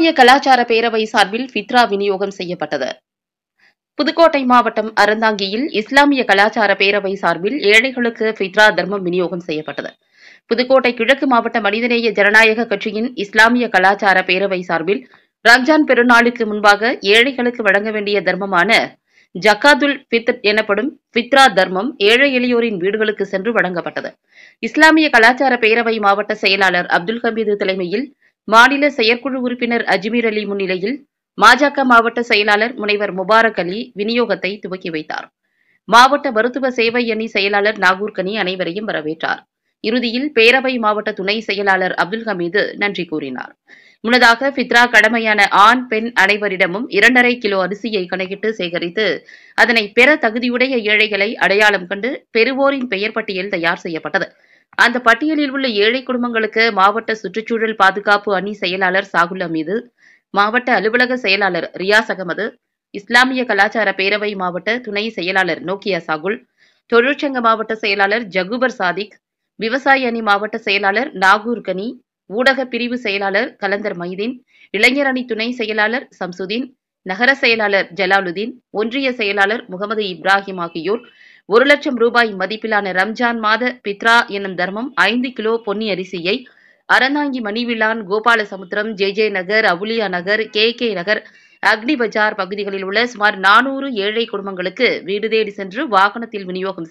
இஸ்லாமிய கலாச்சார பேரவை சார்பில் ஃபித்ரா விநியோகம் செய்யப்பட்டது புதுக்கோட்டை மாவட்டம் அறந்தாங்கியில் இஸ்லாமிய கலாச்சார பேரவை சார்பில் ஏழைகளுக்கு ஃபித்ரா தர்மம் விநியோகம் செய்யப்பட்டது புதுக்கோட்டை கிழக்கு மாவட்ட மனிதநேய ஜனநாயக கட்சியின் இஸ்லாமிய கலாச்சார பேரவை சார்பில் ரம்ஜான் பெருநாளுக்கு முன்பாக ஏழைகளுக்கு வழங்க வேண்டிய தர்மமான ஜக்காதுல் ஃபித்ர் எனப்படும் ஃபித்ரா தர்மம் ஏழை எளியோரின் வீடுகளுக்கு சென்று வழங்கப்பட்டது இஸ்லாமிய கலாச்சார பேரவை மாவட்ட செயலாளர் அப்துல் ஹமீது தலைமையில் மாநில செயற்குழு உறுப்பினர் அஜ்மீர் அலி முன்னிலையில் பாஜக மாவட்ட செயலாளர் முனைவர் முபாரக் அலி விநியோகத்தை துவக்கி வைத்தார் மாவட்ட மருத்துவ சேவை அணி செயலாளர் நாகூர்கனி அனைவரையும் வரவேற்றார் இறுதியில் பேரவை மாவட்ட துணை செயலாளர் அப்துல் ஹமீது நன்றி கூறினார் முன்னதாக பித்ரா கடமையான ஆண் பெண் அனைவரிடமும் இரண்டரை கிலோ அரிசியை கணக்கிட்டு சேகரித்து அதனை பெற தகுதியுடைய ஏழைகளை அடையாளம் கண்டு பெறுவோரின் பெயர் பட்டியல் தயார் செய்யப்பட்டது அந்த பட்டியலில் உள்ள ஏழை குடும்பங்களுக்கு மாவட்ட சுற்றுச்சூழல் பாதுகாப்பு அணி செயலாளர் சாகுல் அமீது மாவட்ட அலுவலக செயலாளர் ரியாஸ் அகமது இஸ்லாமிய கலாச்சார பேரவை மாவட்ட துணை செயலாளர் நோக்கியா சாகுல் தொழிற்சங்க மாவட்ட செயலாளர் ஜகுபர் சாதிக் விவசாய அணி மாவட்ட செயலாளர் நாகூர் கனி ஊடக பிரிவு செயலாளர் கலந்தர் மைதீன் இளைஞர் அணி துணை செயலாளர் சம்சுதீன் நகர செயலாளர் ஜலாலுதீன் ஒன்றிய செயலாளர் முகமது இப்ராஹிம் ஆகியோர் ஒரு லட்சம் ரூபாய் மதிப்பிலான ரம்ஜான் மாத பித்ரா எனும் தர்மம் ஐந்து கிலோ பொன்னி அரிசியை Aranthangi Manivizhan Gopalasamudram J J Nagar Auliya Nagar K K Nagar Agni Bazaar பகுதிகளில் உள்ள சுமார் நானூறு ஏழை குடும்பங்களுக்கு வீடு தேடி சென்று வாகனத்தில் விநியோகம்